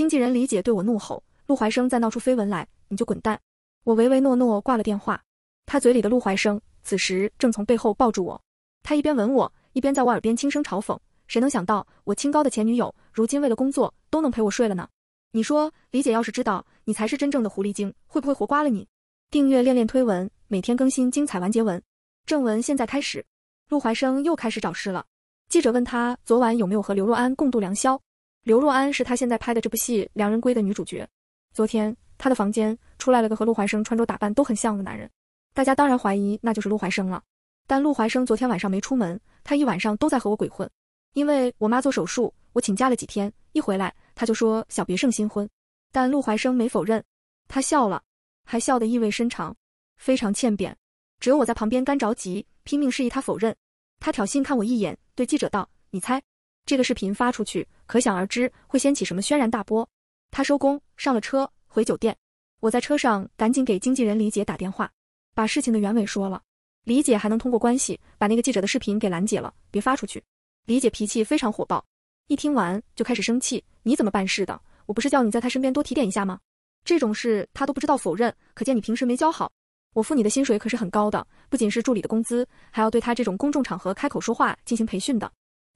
经纪人李姐对我怒吼：“陆怀生再闹出绯闻来，你就滚蛋！”我唯唯诺诺挂了电话。他嘴里的陆怀生此时正从背后抱住我，他一边吻我，一边在我耳边轻声嘲讽：“谁能想到我清高的前女友，如今为了工作都能陪我睡了呢？”你说，李姐要是知道你才是真正的狐狸精，会不会活刮了你？订阅恋恋推文，每天更新精彩完结文。正文现在开始。陆怀生又开始找事了。记者问他昨晚有没有和刘若安共度良宵。刘若安是他现在拍的这部戏《良人归》的女主角。昨天，他的房间出来了个和陆怀生穿着打扮都很像的男人，大家当然怀疑那就是陆怀生了。但陆怀生昨天晚上没出门，他一晚上都在和我鬼混。因为我妈做手术，我请假了几天，一回来他就说“小别胜新婚”，但陆怀生没否认，他笑了，还笑得意味深长，非常欠扁。只有我在旁边干着急，拼命示意他否认。他挑衅看我一眼，对记者道：“你猜。”这个视频发出去，可想而知会掀起什么轩然大波。他收工上了车，回酒店。我在车上赶紧给经纪人李姐打电话，把事情的原委说了。李姐还能通过关系把那个记者的视频给拦截了，别发出去。李姐脾气非常火爆，一听完就开始生气：“你怎么办事的？我不是叫你在他身边多提点一下吗？这种事他都不知道否认，可见你平时没教好。我付你的薪水可是很高的，不仅是助理的工资，还要对他这种公众场合开口说话进行培训的。”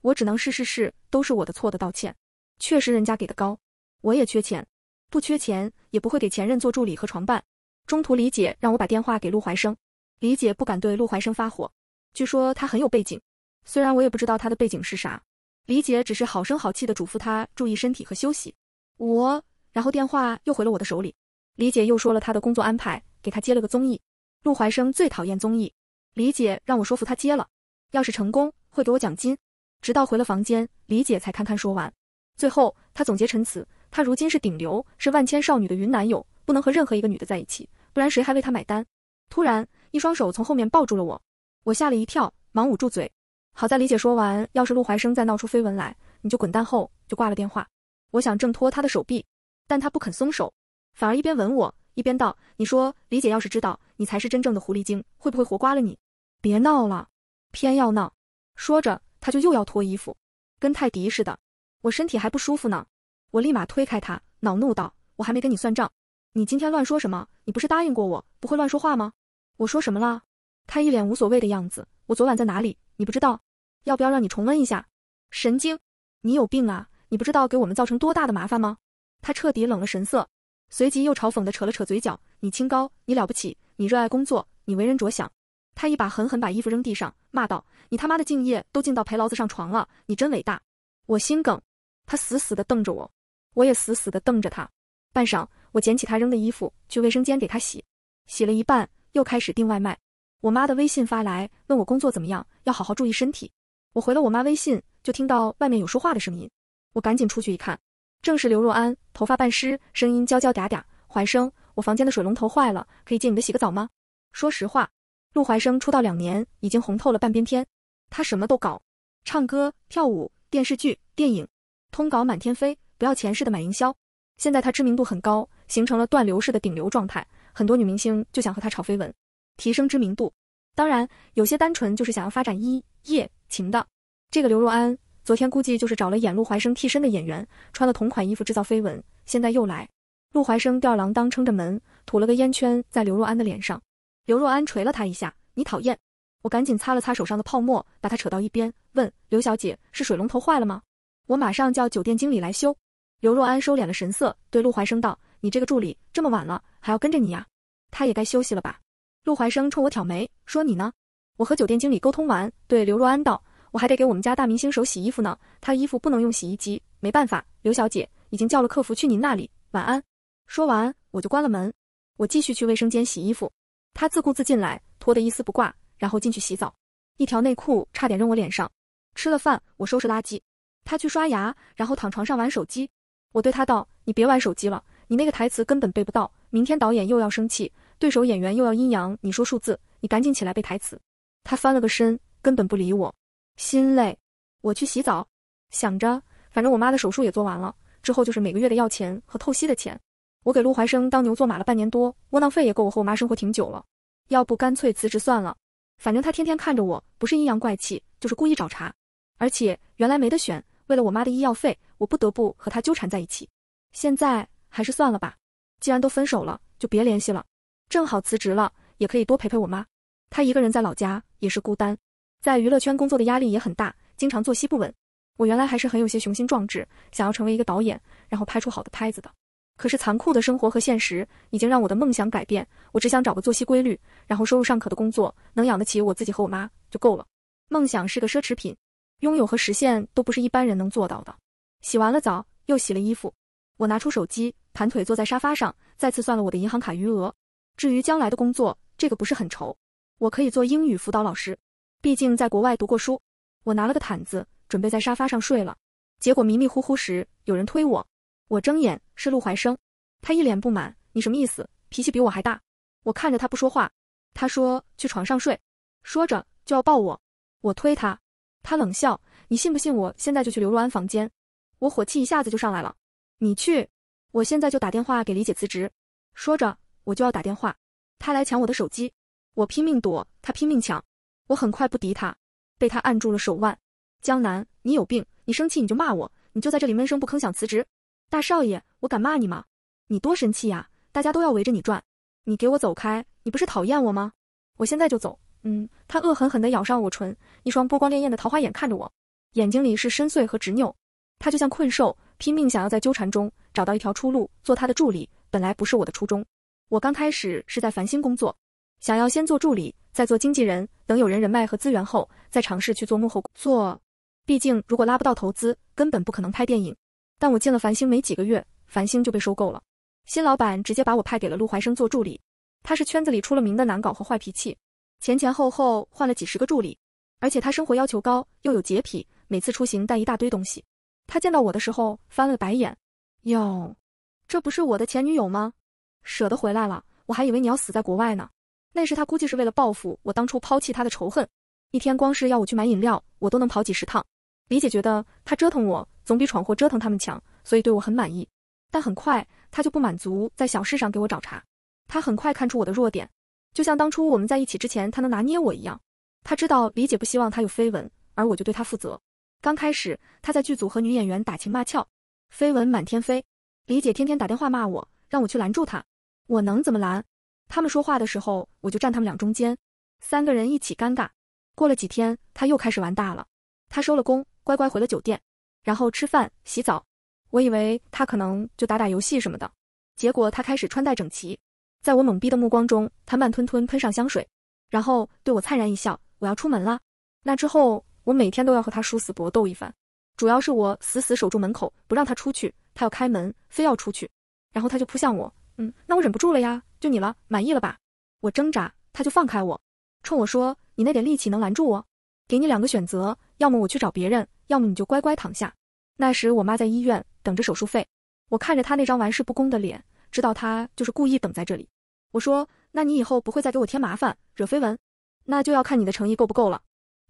我只能是是是，都是我的错的，道歉。确实人家给的高，我也缺钱，不缺钱也不会给前任做助理和床伴。中途李姐让我把电话给陆怀生，李姐不敢对陆怀生发火，据说他很有背景，虽然我也不知道他的背景是啥。李姐只是好声好气的嘱咐他注意身体和休息。我，然后电话又回了我的手里。李姐又说了她的工作安排，给他接了个综艺。陆怀生最讨厌综艺，李姐让我说服他接了，要是成功会给我奖金。直到回了房间，李姐才堪堪说完。最后，她总结陈词：她如今是顶流，是万千少女的云男友，不能和任何一个女的在一起，不然谁还为她买单？突然，一双手从后面抱住了我，我吓了一跳，忙捂住嘴。好在李姐说完，要是陆怀生再闹出绯闻来，你就滚蛋后就挂了电话。我想挣脱他的手臂，但他不肯松手，反而一边吻我，一边道：“你说李姐要是知道你才是真正的狐狸精，会不会活刮了你？别闹了，偏要闹。”说着。他就又要脱衣服，跟泰迪似的。我身体还不舒服呢，我立马推开他，恼怒道：“我还没跟你算账，你今天乱说什么？你不是答应过我不会乱说话吗？”我说什么了？他一脸无所谓的样子。我昨晚在哪里？你不知道？要不要让你重温一下？神经！你有病啊！你不知道给我们造成多大的麻烦吗？他彻底冷了神色，随即又嘲讽的扯了扯嘴角：“你清高，你了不起，你热爱工作，你为人着想。”他一把狠狠把衣服扔地上，骂道：“你他妈的敬业都敬到陪老子上床了，你真伟大！”我心梗。他死死的瞪着我，我也死死的瞪着他。半晌，我捡起他扔的衣服，去卫生间给他洗。洗了一半，又开始订外卖。我妈的微信发来，问我工作怎么样，要好好注意身体。我回了我妈微信，就听到外面有说话的声音。我赶紧出去一看，正是刘若安，头发半湿，声音娇娇嗲嗲，怀生，我房间的水龙头坏了，可以借你的洗个澡吗？说实话。陆怀生出道两年，已经红透了半边天。他什么都搞，唱歌、跳舞、电视剧、电影，通稿满天飞，不要钱似的买营销。现在他知名度很高，形成了断流式的顶流状态，很多女明星就想和他炒绯闻，提升知名度。当然，有些单纯就是想要发展一夜情的。这个刘若安昨天估计就是找了演陆怀生替身的演员，穿了同款衣服制造绯闻，现在又来。陆怀生吊儿郎当撑着门，吐了个烟圈在刘若安的脸上。刘若安捶了他一下，你讨厌！我赶紧擦了擦手上的泡沫，把他扯到一边，问刘小姐是水龙头坏了吗？我马上叫酒店经理来修。刘若安收敛了神色，对陆怀生道：“你这个助理这么晚了还要跟着你呀？他也该休息了吧？”陆怀生冲我挑眉，说：“你呢？”我和酒店经理沟通完，对刘若安道：“我还得给我们家大明星手洗衣服呢，他衣服不能用洗衣机，没办法。刘小姐已经叫了客服去您那里，晚安。”说完我就关了门，我继续去卫生间洗衣服。他自顾自进来，脱得一丝不挂，然后进去洗澡，一条内裤差点扔我脸上。吃了饭，我收拾垃圾，他去刷牙，然后躺床上玩手机。我对他道：“你别玩手机了，你那个台词根本背不到，明天导演又要生气，对手演员又要阴阳。你说数字，你赶紧起来背台词。”他翻了个身，根本不理我，心累。我去洗澡，想着反正我妈的手术也做完了，之后就是每个月的药钱和透析的钱。我给陆怀生当牛做马了半年多，窝囊费也够我和我妈生活挺久了。要不干脆辞职算了，反正他天天看着我，不是阴阳怪气，就是故意找茬。而且原来没得选，为了我妈的医药费，我不得不和他纠缠在一起。现在还是算了吧，既然都分手了，就别联系了。正好辞职了，也可以多陪陪我妈。她一个人在老家也是孤单，在娱乐圈工作的压力也很大，经常作息不稳。我原来还是很有些雄心壮志，想要成为一个导演，然后拍出好的拍子的。可是残酷的生活和现实已经让我的梦想改变，我只想找个作息规律，然后收入尚可的工作，能养得起我自己和我妈就够了。梦想是个奢侈品，拥有和实现都不是一般人能做到的。洗完了澡，又洗了衣服，我拿出手机，盘腿坐在沙发上，再次算了我的银行卡余额。至于将来的工作，这个不是很愁，我可以做英语辅导老师，毕竟在国外读过书。我拿了个毯子，准备在沙发上睡了。结果迷迷糊糊时，有人推我，我睁眼。是陆怀生，他一脸不满，你什么意思？脾气比我还大。我看着他不说话，他说去床上睡，说着就要抱我，我推他，他冷笑，你信不信我现在就去刘若安房间？我火气一下子就上来了，你去，我现在就打电话给李姐辞职。说着我就要打电话，他来抢我的手机，我拼命躲，他拼命抢，我很快不敌他，被他按住了手腕。江南，你有病？你生气你就骂我，你就在这里闷声不吭想辞职？大少爷，我敢骂你吗？你多神气呀，大家都要围着你转。你给我走开！你不是讨厌我吗？我现在就走。嗯，他恶狠狠地咬上我唇，一双波光潋滟的桃花眼看着我，眼睛里是深邃和执拗。他就像困兽，拼命想要在纠缠中找到一条出路。做他的助理本来不是我的初衷，我刚开始是在繁星工作，想要先做助理，再做经纪人，等有人人脉和资源后，再尝试去做幕后工作。毕竟，如果拉不到投资，根本不可能拍电影。但我进了繁星没几个月，繁星就被收购了。新老板直接把我派给了陆怀生做助理。他是圈子里出了名的难搞和坏脾气，前前后后换了几十个助理。而且他生活要求高，又有洁癖，每次出行带一大堆东西。他见到我的时候翻了白眼：“哟，这不是我的前女友吗？舍得回来了？我还以为你要死在国外呢。”那时他估计是为了报复我当初抛弃他的仇恨。一天光是要我去买饮料，我都能跑几十趟。李姐觉得他折腾我总比闯祸折腾他们强，所以对我很满意。但很快他就不满足，在小事上给我找茬。他很快看出我的弱点，就像当初我们在一起之前他能拿捏我一样。他知道李姐不希望他有绯闻，而我就对他负责。刚开始他在剧组和女演员打情骂俏，绯闻满天飞。李姐天天打电话骂我，让我去拦住他。我能怎么拦？他们说话的时候，我就站他们俩中间，三个人一起尴尬。过了几天，他又开始玩大了。他收了工。乖乖回了酒店，然后吃饭、洗澡。我以为他可能就打打游戏什么的，结果他开始穿戴整齐，在我懵逼的目光中，他慢吞吞喷上香水，然后对我灿然一笑：“我要出门啦。”那之后，我每天都要和他殊死搏斗一番，主要是我死死守住门口不让他出去，他要开门非要出去，然后他就扑向我。嗯，那我忍不住了呀，就你了，满意了吧？我挣扎，他就放开我，冲我说：“你那点力气能拦住我？给你两个选择，要么我去找别人。”要么你就乖乖躺下。那时我妈在医院等着手术费，我看着她那张玩世不恭的脸，知道她就是故意等在这里。我说，那你以后不会再给我添麻烦、惹绯闻，那就要看你的诚意够不够了。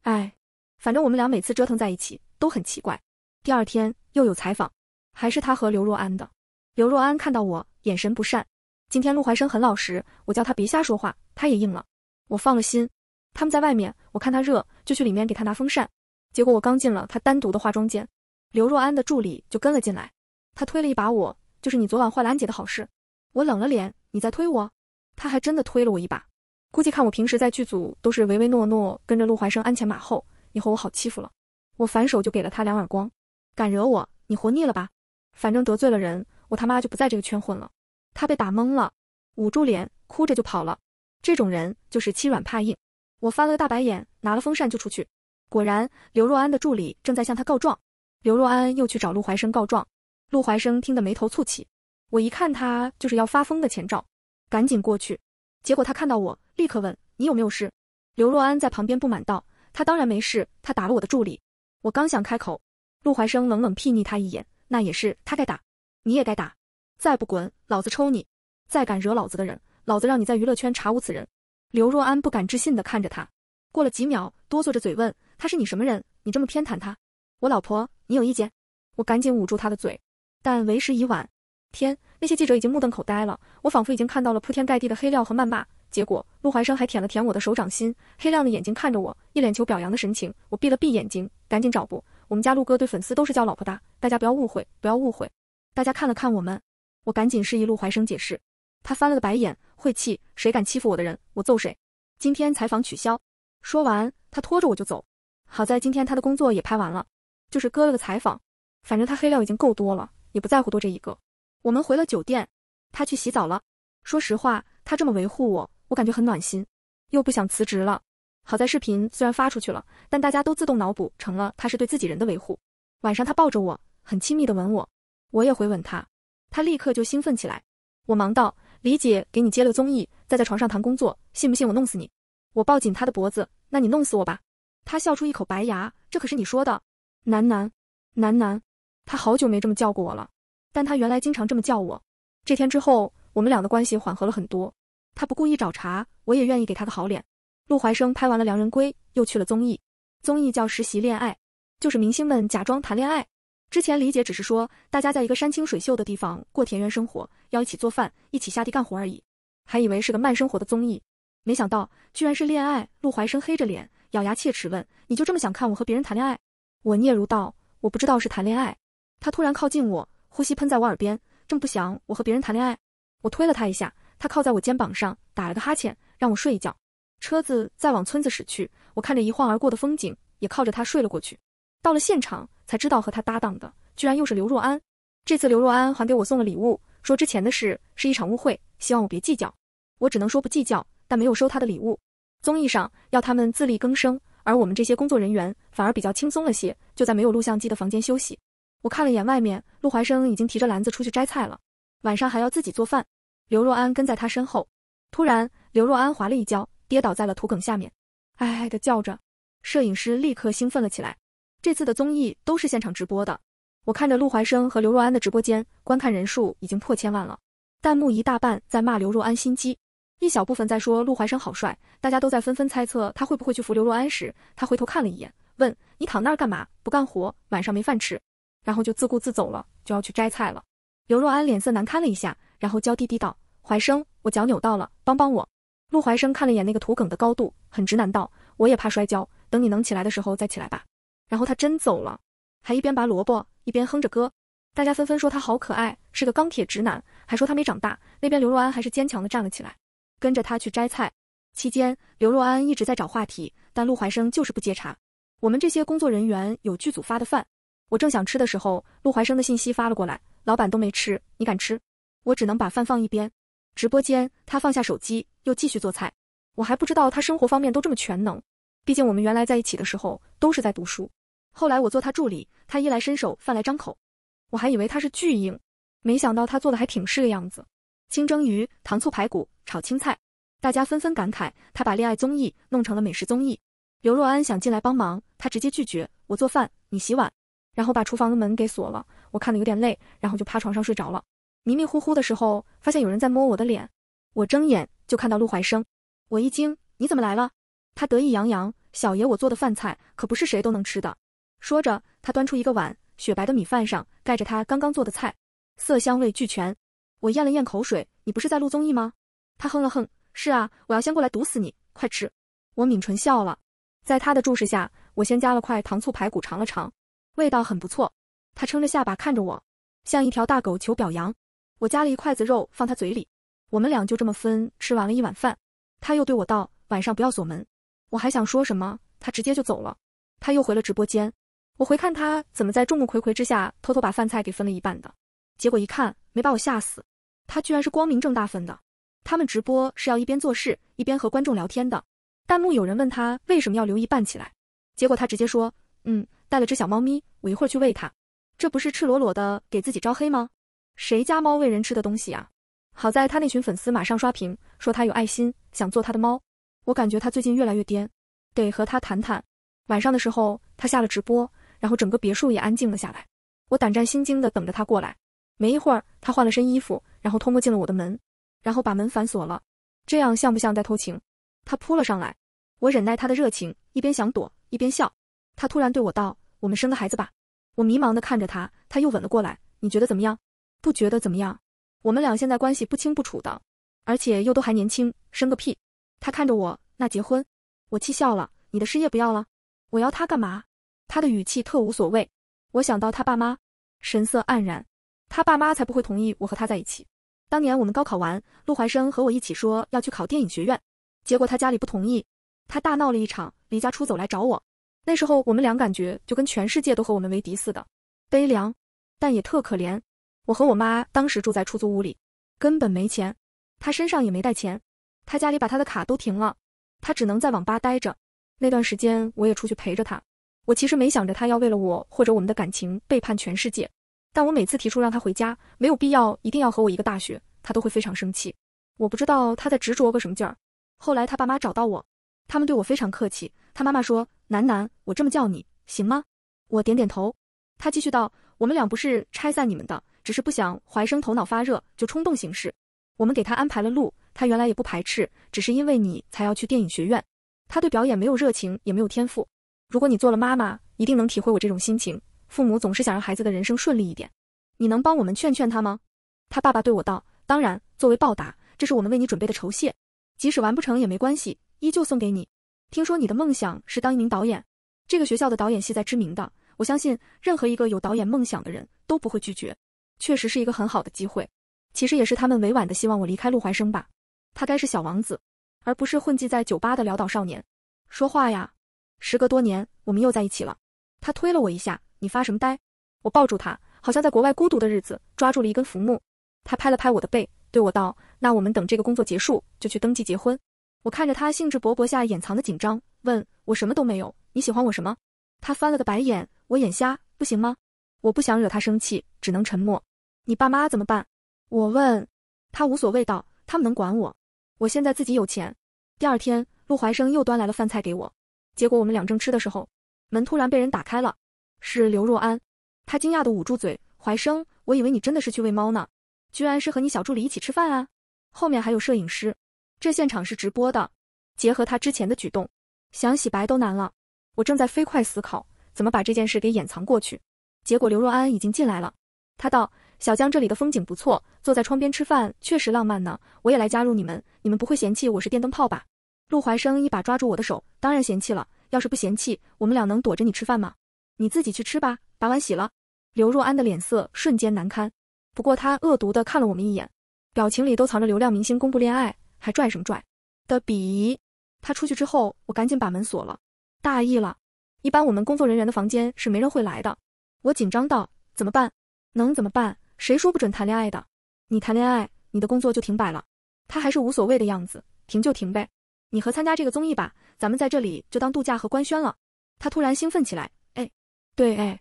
哎，反正我们俩每次折腾在一起都很奇怪。第二天又有采访，还是他和刘若安的。刘若安看到我，眼神不善。今天陆怀生很老实，我叫他别瞎说话，他也应了。我放了心。他们在外面，我看他热，就去里面给他拿风扇。结果我刚进了他单独的化妆间，刘若安的助理就跟了进来。他推了一把我，就是你昨晚坏了安姐的好事。我冷了脸，你再推我，他还真的推了我一把。估计看我平时在剧组都是唯唯诺诺，跟着陆怀生鞍前马后，以后我好欺负了。我反手就给了他两耳光，敢惹我，你活腻了吧？反正得罪了人，我他妈就不在这个圈混了。他被打懵了，捂住脸哭着就跑了。这种人就是欺软怕硬。我翻了个大白眼，拿了风扇就出去。果然，刘若安的助理正在向他告状。刘若安又去找陆怀生告状，陆怀生听得眉头蹙起，我一看他就是要发疯的前兆，赶紧过去。结果他看到我，立刻问：“你有没有事？”刘若安在旁边不满道：“他当然没事，他打了我的助理。”我刚想开口，陆怀生冷冷睥睨他一眼：“那也是他该打，你也该打。再不滚，老子抽你！再敢惹老子的人，老子让你在娱乐圈查无此人。”刘若安不敢置信地看着他，过了几秒，哆嗦着嘴问。他是你什么人？你这么偏袒他？我老婆，你有意见？我赶紧捂住他的嘴，但为时已晚。天，那些记者已经目瞪口呆了。我仿佛已经看到了铺天盖地的黑料和谩骂。结果陆怀生还舔了舔我的手掌心，黑亮的眼睛看着我，一脸求表扬的神情。我闭了闭眼睛，赶紧找不，我们家陆哥对粉丝都是叫老婆的，大家不要误会，不要误会。大家看了看我们，我赶紧示意陆怀生解释。他翻了个白眼，晦气，谁敢欺负我的人，我揍谁。今天采访取消。说完，他拖着我就走。好在今天他的工作也拍完了，就是割了个采访，反正他黑料已经够多了，也不在乎多这一个。我们回了酒店，他去洗澡了。说实话，他这么维护我，我感觉很暖心，又不想辞职了。好在视频虽然发出去了，但大家都自动脑补成了他是对自己人的维护。晚上他抱着我，很亲密的吻我，我也回吻他，他立刻就兴奋起来。我忙道：“李姐给你接了个综艺，再在床上谈工作，信不信我弄死你？”我抱紧他的脖子，那你弄死我吧。他笑出一口白牙，这可是你说的，楠楠，楠楠，他好久没这么叫过我了。但他原来经常这么叫我。这天之后，我们俩的关系缓和了很多。他不故意找茬，我也愿意给他个好脸。陆怀生拍完了《良人归》，又去了综艺。综艺叫《实习恋爱》，就是明星们假装谈恋爱。之前李姐只是说大家在一个山清水秀的地方过田园生活，要一起做饭，一起下地干活而已，还以为是个慢生活的综艺，没想到居然是恋爱。陆怀生黑着脸。咬牙切齿问：“你就这么想看我和别人谈恋爱？”我嗫嚅道：“我不知道是谈恋爱。”他突然靠近我，呼吸喷在我耳边，正不想我和别人谈恋爱。我推了他一下，他靠在我肩膀上，打了个哈欠，让我睡一觉。车子再往村子驶去，我看着一晃而过的风景，也靠着他睡了过去。到了现场，才知道和他搭档的居然又是刘若安。这次刘若安还给我送了礼物，说之前的事是一场误会，希望我别计较。我只能说不计较，但没有收他的礼物。综艺上要他们自力更生，而我们这些工作人员反而比较轻松了些，就在没有录像机的房间休息。我看了眼外面，陆怀生已经提着篮子出去摘菜了，晚上还要自己做饭。刘若安跟在他身后，突然刘若安滑了一跤，跌倒在了土埂下面，哎哎的叫着。摄影师立刻兴奋了起来。这次的综艺都是现场直播的，我看着陆怀生和刘若安的直播间，观看人数已经破千万了，弹幕一大半在骂刘若安心机。一小部分在说陆怀生好帅，大家都在纷纷猜测他会不会去扶刘若安时，他回头看了一眼，问：“你躺那儿干嘛？不干活，晚上没饭吃。”然后就自顾自走了，就要去摘菜了。刘若安脸色难堪了一下，然后娇滴滴道：“怀生，我脚扭到了，帮帮我。”陆怀生看了一眼那个土埂的高度，很直男道：“我也怕摔跤，等你能起来的时候再起来吧。”然后他真走了，还一边拔萝卜一边哼着歌。大家纷纷说他好可爱，是个钢铁直男，还说他没长大。那边刘若安还是坚强的站了起来。跟着他去摘菜，期间刘若安一直在找话题，但陆怀生就是不接茬。我们这些工作人员有剧组发的饭，我正想吃的时候，陆怀生的信息发了过来，老板都没吃，你敢吃？我只能把饭放一边。直播间，他放下手机，又继续做菜。我还不知道他生活方面都这么全能，毕竟我们原来在一起的时候都是在读书。后来我做他助理，他衣来伸手，饭来张口，我还以为他是巨婴，没想到他做的还挺是个样子。清蒸鱼、糖醋排骨、炒青菜，大家纷纷感慨他把恋爱综艺弄成了美食综艺。刘若安想进来帮忙，他直接拒绝。我做饭，你洗碗，然后把厨房的门给锁了。我看得有点累，然后就趴床上睡着了。迷迷糊糊的时候，发现有人在摸我的脸。我睁眼就看到陆怀生，我一惊：“你怎么来了？”他得意洋洋：“小爷我做的饭菜可不是谁都能吃的。”说着，他端出一个碗，雪白的米饭上盖着他刚刚做的菜，色香味俱全。我咽了咽口水，你不是在录综艺吗？他哼了哼，是啊，我要先过来毒死你，快吃。我抿唇笑了，在他的注视下，我先夹了块糖醋排骨尝了尝，味道很不错。他撑着下巴看着我，像一条大狗求表扬。我夹了一筷子肉放他嘴里，我们俩就这么分吃完了一碗饭。他又对我道：“晚上不要锁门。”我还想说什么，他直接就走了。他又回了直播间，我回看他怎么在众目睽睽之下偷偷把饭菜给分了一半的，结果一看没把我吓死。他居然是光明正大分的。他们直播是要一边做事一边和观众聊天的。弹幕有人问他为什么要留一半起来，结果他直接说：“嗯，带了只小猫咪，我一会儿去喂它。”这不是赤裸裸的给自己招黑吗？谁家猫喂人吃的东西啊？好在他那群粉丝马上刷屏说他有爱心，想做他的猫。我感觉他最近越来越颠，得和他谈谈。晚上的时候，他下了直播，然后整个别墅也安静了下来。我胆战心惊的等着他过来。没一会儿，他换了身衣服，然后偷摸进了我的门，然后把门反锁了。这样像不像在偷情？他扑了上来，我忍耐他的热情，一边想躲一边笑。他突然对我道：“我们生个孩子吧。”我迷茫地看着他，他又吻了过来。你觉得怎么样？不觉得怎么样？我们俩现在关系不清不楚的，而且又都还年轻，生个屁！他看着我，那结婚？我气笑了。你的事业不要了？我要他干嘛？他的语气特无所谓。我想到他爸妈，神色黯然。他爸妈才不会同意我和他在一起。当年我们高考完，陆怀生和我一起说要去考电影学院，结果他家里不同意，他大闹了一场，离家出走来找我。那时候我们俩感觉就跟全世界都和我们为敌似的，悲凉，但也特可怜。我和我妈当时住在出租屋里，根本没钱，他身上也没带钱，他家里把他的卡都停了，他只能在网吧待着。那段时间我也出去陪着他，我其实没想着他要为了我或者我们的感情背叛全世界。但我每次提出让他回家，没有必要一定要和我一个大学，他都会非常生气。我不知道他在执着个什么劲儿。后来他爸妈找到我，他们对我非常客气。他妈妈说：“楠楠，我这么叫你行吗？”我点点头。他继续道：“我们俩不是拆散你们的，只是不想怀生头脑发热就冲动行事。我们给他安排了路，他原来也不排斥，只是因为你才要去电影学院。他对表演没有热情，也没有天赋。如果你做了妈妈，一定能体会我这种心情。”父母总是想让孩子的人生顺利一点，你能帮我们劝劝他吗？他爸爸对我道：“当然，作为报答，这是我们为你准备的酬谢，即使完不成也没关系，依旧送给你。听说你的梦想是当一名导演，这个学校的导演系在知名的，我相信任何一个有导演梦想的人都不会拒绝，确实是一个很好的机会。其实也是他们委婉的希望我离开陆怀生吧，他该是小王子，而不是混迹在酒吧的潦倒少年。说话呀！时隔多年，我们又在一起了。”他推了我一下。你发什么呆？我抱住他，好像在国外孤独的日子抓住了一根浮木。他拍了拍我的背，对我道：“那我们等这个工作结束，就去登记结婚。”我看着他兴致勃勃下掩藏的紧张，问我什么都没有，你喜欢我什么？他翻了个白眼，我眼瞎不行吗？我不想惹他生气，只能沉默。你爸妈怎么办？我问。他无所谓道：“他们能管我？我现在自己有钱。”第二天，陆怀生又端来了饭菜给我，结果我们两正吃的时候，门突然被人打开了。是刘若安，他惊讶地捂住嘴。怀生，我以为你真的是去喂猫呢，居然是和你小助理一起吃饭啊！后面还有摄影师，这现场是直播的。结合他之前的举动，想洗白都难了。我正在飞快思考怎么把这件事给掩藏过去，结果刘若安已经进来了。他道：“小江，这里的风景不错，坐在窗边吃饭确实浪漫呢。我也来加入你们，你们不会嫌弃我是电灯泡吧？”陆怀生一把抓住我的手，当然嫌弃了。要是不嫌弃，我们俩能躲着你吃饭吗？你自己去吃吧，把碗洗了。刘若安的脸色瞬间难堪，不过他恶毒的看了我们一眼，表情里都藏着流量明星公布恋爱还拽什么拽的鄙夷。他出去之后，我赶紧把门锁了。大意了，一般我们工作人员的房间是没人会来的。我紧张道：“怎么办？能怎么办？谁说不准谈恋爱的？你谈恋爱，你的工作就停摆了。”他还是无所谓的样子，停就停呗。你和参加这个综艺吧，咱们在这里就当度假和官宣了。他突然兴奋起来。对，哎，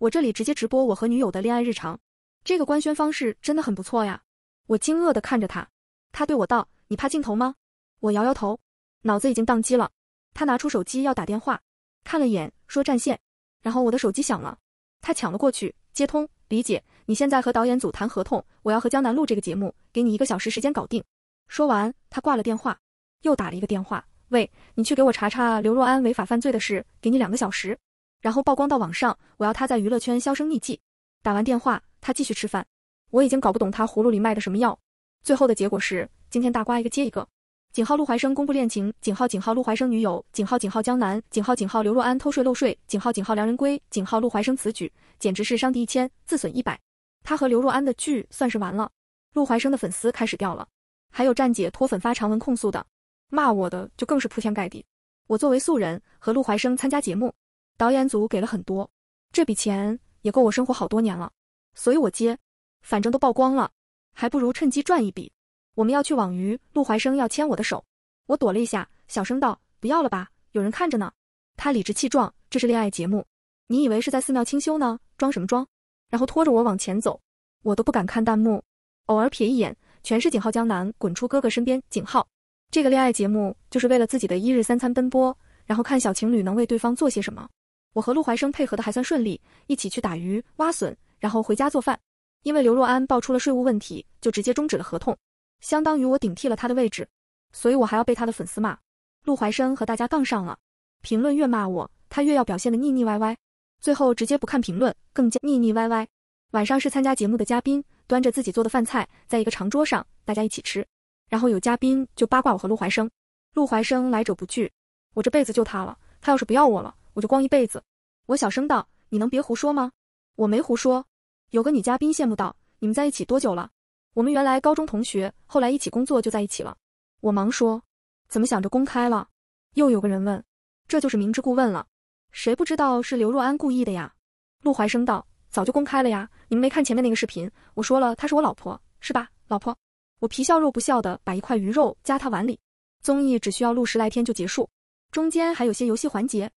我这里直接直播我和女友的恋爱日常，这个官宣方式真的很不错呀！我惊愕地看着他，他对我道：“你怕镜头吗？”我摇摇头，脑子已经宕机了。他拿出手机要打电话，看了眼说占线，然后我的手机响了，他抢了过去接通。李姐，你现在和导演组谈合同，我要和江南录这个节目，给你一个小时时间搞定。说完，他挂了电话，又打了一个电话：“喂，你去给我查查刘若安违法犯罪的事，给你两个小时。”然后曝光到网上，我要他在娱乐圈销声匿迹。打完电话，他继续吃饭。我已经搞不懂他葫芦里卖的什么药。最后的结果是，今天大瓜一个接一个。井号陆怀生公布恋情。井号井号陆怀生女友。井号井号江南。井号井号刘若安偷税漏税。井号井号梁仁圭。井号陆怀生此举简直是伤敌一千，自损一百。他和刘若安的剧算是完了。陆怀生的粉丝开始掉了，还有站姐脱粉发长文控诉的，骂我的就更是铺天盖地。我作为素人和陆怀生参加节目。导演组给了很多，这笔钱也够我生活好多年了，所以我接。反正都曝光了，还不如趁机赚一笔。我们要去网鱼，陆怀生要牵我的手，我躲了一下，小声道：“不要了吧，有人看着呢。”他理直气壮：“这是恋爱节目，你以为是在寺庙清修呢？装什么装？”然后拖着我往前走，我都不敢看弹幕，偶尔瞥一眼，全是景浩江南滚出哥哥身边景浩，这个恋爱节目就是为了自己的一日三餐奔波，然后看小情侣能为对方做些什么。我和陆怀生配合的还算顺利，一起去打鱼、挖笋，然后回家做饭。因为刘若安爆出了税务问题，就直接终止了合同，相当于我顶替了他的位置，所以我还要被他的粉丝骂。陆怀生和大家杠上了，评论越骂我，他越要表现的腻腻歪歪，最后直接不看评论，更加腻腻歪歪。晚上是参加节目的嘉宾，端着自己做的饭菜，在一个长桌上大家一起吃，然后有嘉宾就八卦我和陆怀生，陆怀生来者不拒，我这辈子就他了，他要是不要我了。我就光一辈子，我小声道：“你能别胡说吗？”我没胡说。有个女嘉宾羡慕道：“你们在一起多久了？”我们原来高中同学，后来一起工作就在一起了。我忙说：“怎么想着公开了？”又有个人问：“这就是明知故问了，谁不知道是刘若安故意的呀？”陆怀生道：“早就公开了呀，你们没看前面那个视频？我说了，她是我老婆，是吧，老婆？”我皮笑肉不笑的把一块鱼肉夹他碗里。综艺只需要录十来天就结束，中间还有些游戏环节。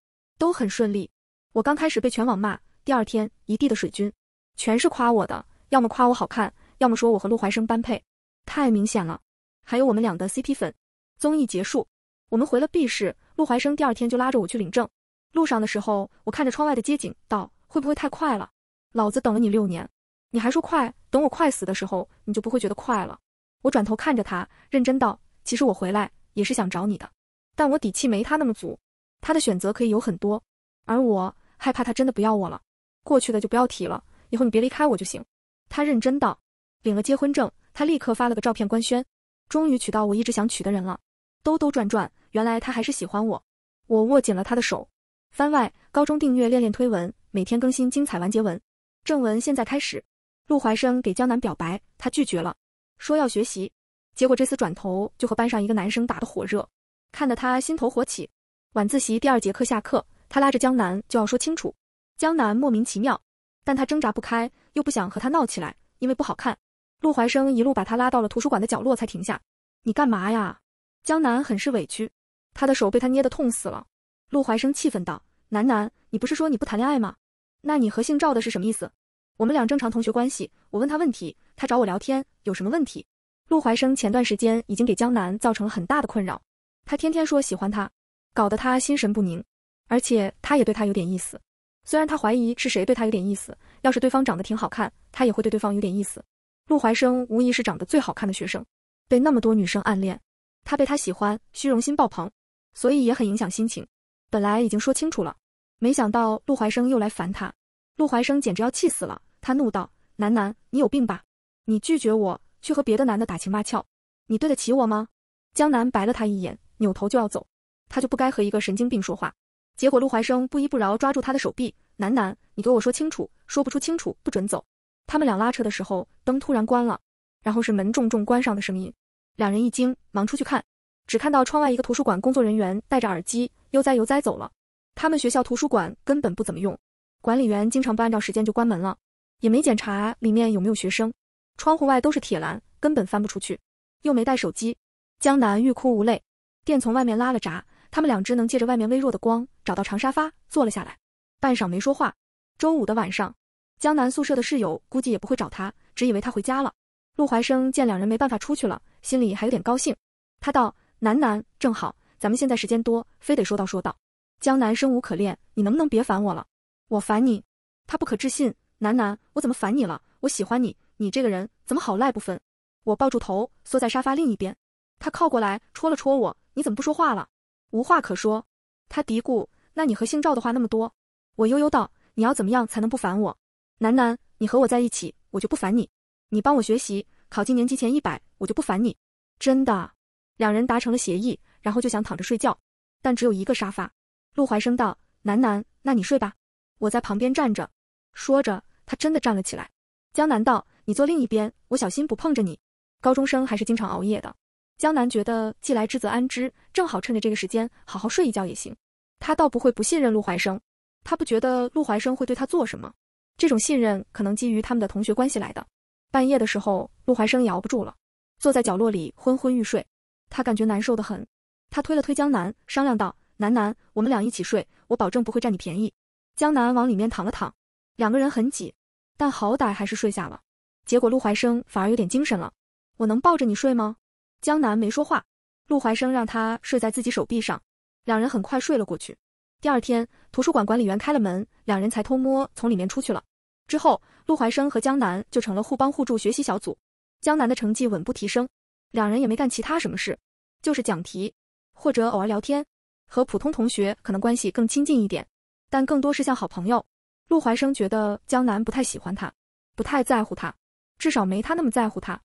都很顺利，我刚开始被全网骂，第二天一地的水军，全是夸我的，要么夸我好看，要么说我和陆怀生般配，太明显了。还有我们俩的 CP 粉。综艺结束，我们回了 B 市，陆怀生第二天就拉着我去领证。路上的时候，我看着窗外的街景，道：“会不会太快了？老子等了你六年，你还说快，等我快死的时候，你就不会觉得快了。”我转头看着他，认真道：“其实我回来也是想找你的，但我底气没他那么足。”他的选择可以有很多，而我害怕他真的不要我了。过去的就不要提了，以后你别离开我就行。他认真道。领了结婚证，他立刻发了个照片官宣，终于娶到我一直想娶的人了。兜兜转转，原来他还是喜欢我。我握紧了他的手。番外：高中订阅恋恋推文，每天更新精彩完结文。正文现在开始。陆怀生给江南表白，他拒绝了，说要学习。结果这次转头就和班上一个男生打得火热，看得他心头火起。晚自习第二节课下课，他拉着江南就要说清楚。江南莫名其妙，但他挣扎不开，又不想和他闹起来，因为不好看。陆怀生一路把他拉到了图书馆的角落才停下。“你干嘛呀？”江南很是委屈，他的手被他捏得痛死了。陆怀生气愤道：“楠楠，你不是说你不谈恋爱吗？那你和姓赵的是什么意思？我们俩正常同学关系，我问他问题，他找我聊天，有什么问题？”陆怀生前段时间已经给江南造成了很大的困扰，他天天说喜欢他。搞得他心神不宁，而且他也对他有点意思。虽然他怀疑是谁对他有点意思，要是对方长得挺好看，他也会对对方有点意思。陆怀生无疑是长得最好看的学生，被那么多女生暗恋，他被他喜欢，虚荣心爆棚，所以也很影响心情。本来已经说清楚了，没想到陆怀生又来烦他。陆怀生简直要气死了，他怒道：“楠楠，你有病吧？你拒绝我，去和别的男的打情骂俏，你对得起我吗？”江南白了他一眼，扭头就要走。他就不该和一个神经病说话。结果陆怀生不依不饶，抓住他的手臂，楠楠，你给我说清楚，说不出清楚不准走。他们俩拉扯的时候，灯突然关了，然后是门重重关上的声音。两人一惊，忙出去看，只看到窗外一个图书馆工作人员戴着耳机，悠哉悠哉走了。他们学校图书馆根本不怎么用，管理员经常不按照时间就关门了，也没检查里面有没有学生。窗户外都是铁栏，根本翻不出去，又没带手机。江南欲哭无泪，电从外面拉了闸。他们两只能借着外面微弱的光找到长沙发坐了下来，半晌没说话。周五的晚上，江南宿舍的室友估计也不会找他，只以为他回家了。陆怀生见两人没办法出去了，心里还有点高兴。他道：“楠楠，正好，咱们现在时间多，非得说道说道。”江南生无可恋，你能不能别烦我了？我烦你。他不可置信：“楠楠，我怎么烦你了？我喜欢你，你这个人怎么好赖不分？”我抱住头，缩在沙发另一边。他靠过来戳了戳我：“你怎么不说话了？”无话可说，他嘀咕：“那你和姓赵的话那么多。”我悠悠道：“你要怎么样才能不烦我？”楠楠，你和我在一起，我就不烦你。你帮我学习，考进年级前一百，我就不烦你。真的。两人达成了协议，然后就想躺着睡觉，但只有一个沙发。陆怀生道：“楠楠，那你睡吧。”我在旁边站着，说着，他真的站了起来。江南道：“你坐另一边，我小心不碰着你。”高中生还是经常熬夜的。江南觉得既来之则安之，正好趁着这个时间好好睡一觉也行。他倒不会不信任陆怀生，他不觉得陆怀生会对他做什么。这种信任可能基于他们的同学关系来的。半夜的时候，陆怀生也熬不住了，坐在角落里昏昏欲睡。他感觉难受的很，他推了推江南，商量道：“楠楠，我们俩一起睡，我保证不会占你便宜。”江南往里面躺了躺，两个人很挤，但好歹还是睡下了。结果陆怀生反而有点精神了。我能抱着你睡吗？江南没说话，陆怀生让他睡在自己手臂上，两人很快睡了过去。第二天，图书馆管理员开了门，两人才偷摸从里面出去了。之后，陆怀生和江南就成了互帮互助学习小组，江南的成绩稳步提升。两人也没干其他什么事，就是讲题或者偶尔聊天，和普通同学可能关系更亲近一点，但更多是像好朋友。陆怀生觉得江南不太喜欢他，不太在乎他，至少没他那么在乎他。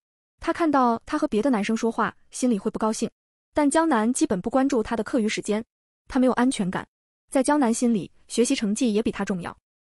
他看到他和别的男生说话，心里会不高兴。但江南基本不关注他的课余时间，他没有安全感。在江南心里，学习成绩也比他重要。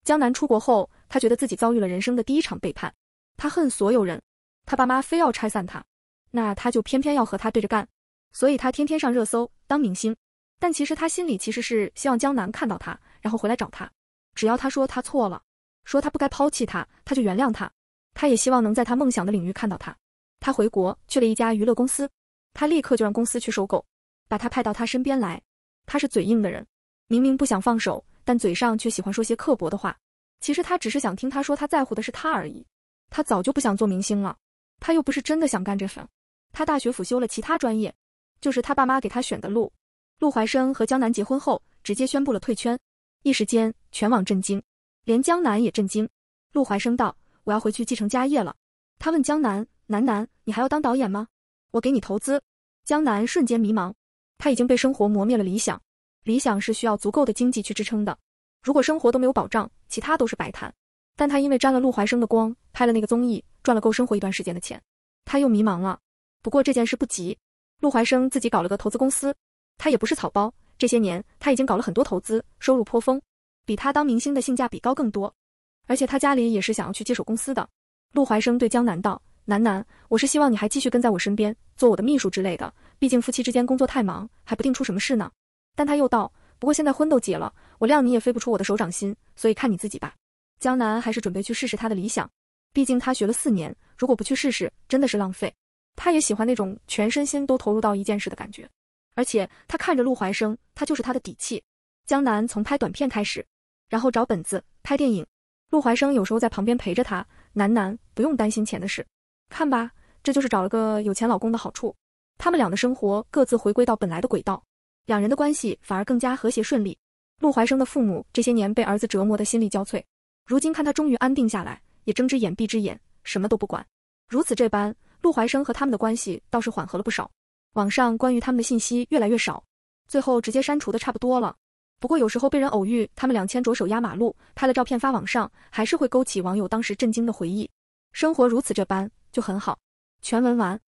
江南出国后，他觉得自己遭遇了人生的第一场背叛，他恨所有人。他爸妈非要拆散他，那他就偏偏要和他对着干。所以他天天上热搜当明星。但其实他心里其实是希望江南看到他，然后回来找他。只要他说他错了，说他不该抛弃他，他就原谅他。他也希望能在他梦想的领域看到他。他回国去了一家娱乐公司，他立刻就让公司去收购，把他派到他身边来。他是嘴硬的人，明明不想放手，但嘴上却喜欢说些刻薄的话。其实他只是想听他说他在乎的是他而已。他早就不想做明星了，他又不是真的想干这份。他大学辅修了其他专业，就是他爸妈给他选的路。陆怀生和江南结婚后，直接宣布了退圈，一时间全网震惊，连江南也震惊。陆怀生道：“我要回去继承家业了。”他问江南。楠楠，你还要当导演吗？我给你投资。江南瞬间迷茫，他已经被生活磨灭了理想。理想是需要足够的经济去支撑的，如果生活都没有保障，其他都是白谈。但他因为沾了陆怀生的光，拍了那个综艺，赚了够生活一段时间的钱，他又迷茫了。不过这件事不急，陆怀生自己搞了个投资公司，他也不是草包，这些年他已经搞了很多投资，收入颇丰，比他当明星的性价比高更多。而且他家里也是想要去接手公司的。陆怀生对江南道。楠楠，我是希望你还继续跟在我身边，做我的秘书之类的。毕竟夫妻之间工作太忙，还不定出什么事呢。但他又道，不过现在婚都结了，我谅你也飞不出我的手掌心，所以看你自己吧。江南还是准备去试试他的理想，毕竟他学了四年，如果不去试试，真的是浪费。他也喜欢那种全身心都投入到一件事的感觉。而且他看着陆怀生，他就是他的底气。江南从拍短片开始，然后找本子拍电影。陆怀生有时候在旁边陪着他，楠楠不用担心钱的事。看吧，这就是找了个有钱老公的好处。他们俩的生活各自回归到本来的轨道，两人的关系反而更加和谐顺利。陆怀生的父母这些年被儿子折磨的心力交瘁，如今看他终于安定下来，也睁只眼闭只眼，什么都不管。如此这般，陆怀生和他们的关系倒是缓和了不少。网上关于他们的信息越来越少，最后直接删除的差不多了。不过有时候被人偶遇，他们两牵着手压马路，拍了照片发网上，还是会勾起网友当时震惊的回忆。生活如此这般。就很好。全文完。